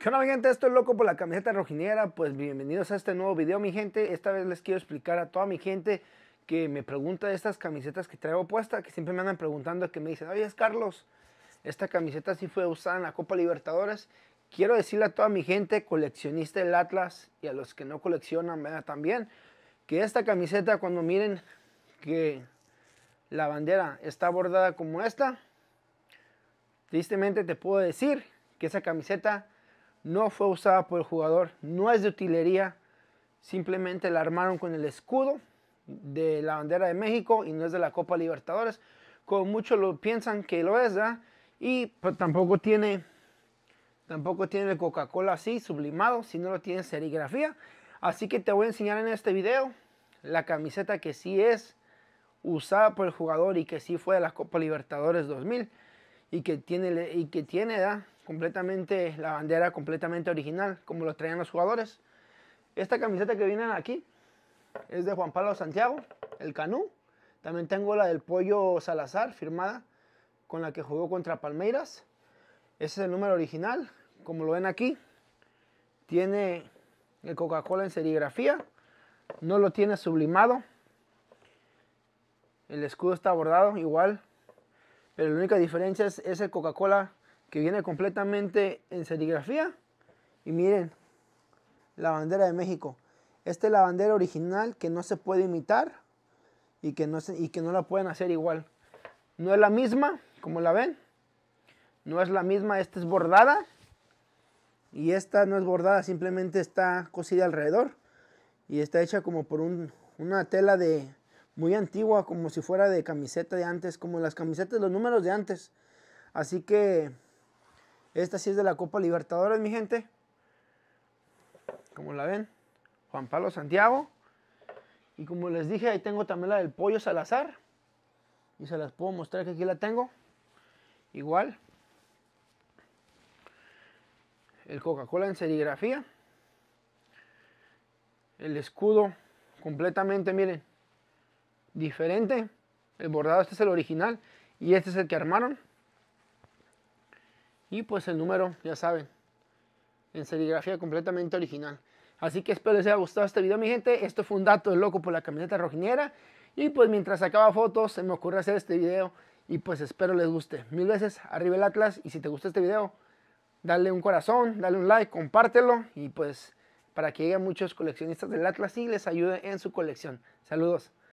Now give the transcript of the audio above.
¿Qué onda mi gente? Esto es Loco por la Camiseta Rojinera. Pues bienvenidos a este nuevo video mi gente. Esta vez les quiero explicar a toda mi gente que me pregunta de estas camisetas que traigo puesta, que siempre me andan preguntando, que me dicen, oye es Carlos, esta camiseta sí fue usada en la Copa Libertadores. Quiero decirle a toda mi gente coleccionista del Atlas y a los que no coleccionan tan también, que esta camiseta cuando miren que la bandera está bordada como esta, tristemente te puedo decir que esa camiseta no fue usada por el jugador, no es de utilería, simplemente la armaron con el escudo de la bandera de México y no es de la Copa Libertadores, como muchos lo piensan que lo es, Y pues, tampoco tiene tampoco tiene el Coca-Cola así sublimado, si no lo tiene serigrafía. Así que te voy a enseñar en este video la camiseta que sí es usada por el jugador y que sí fue de la Copa Libertadores 2000 y que tiene y que tiene completamente, la bandera completamente original, como lo traían los jugadores. Esta camiseta que vienen aquí es de Juan Pablo Santiago, el Canú. También tengo la del Pollo Salazar, firmada, con la que jugó contra Palmeiras. Ese es el número original, como lo ven aquí. Tiene el Coca-Cola en serigrafía, no lo tiene sublimado. El escudo está bordado igual, pero la única diferencia es, es Coca-Cola que viene completamente en serigrafía. Y miren, la bandera de México. Esta es la bandera original que no se puede imitar y que no, y que no la pueden hacer igual. No es la misma, como la ven. No es la misma, esta es bordada. Y esta no es bordada, simplemente está cosida alrededor. Y está hecha como por un, una tela de muy antigua, como si fuera de camiseta de antes, como las camisetas, los números de antes. Así que esta sí es de la Copa Libertadores, mi gente. Como la ven, Juan Pablo Santiago. Y como les dije, ahí tengo también la del Pollo Salazar. Y se las puedo mostrar que aquí la tengo. Igual. El Coca-Cola en serigrafía. El escudo completamente, miren, diferente. El bordado, este es el original y este es el que armaron. Y pues el número, ya saben, en serigrafía completamente original. Así que espero les haya gustado este video, mi gente. Esto fue un dato de loco por la camioneta rojinera. Y pues mientras sacaba fotos, se me ocurrió hacer este video. Y pues espero les guste. Mil veces, arriba el Atlas. Y si te gustó este video, dale un corazón, dale un like, compártelo. Y pues para que lleguen muchos coleccionistas del Atlas y les ayude en su colección. Saludos.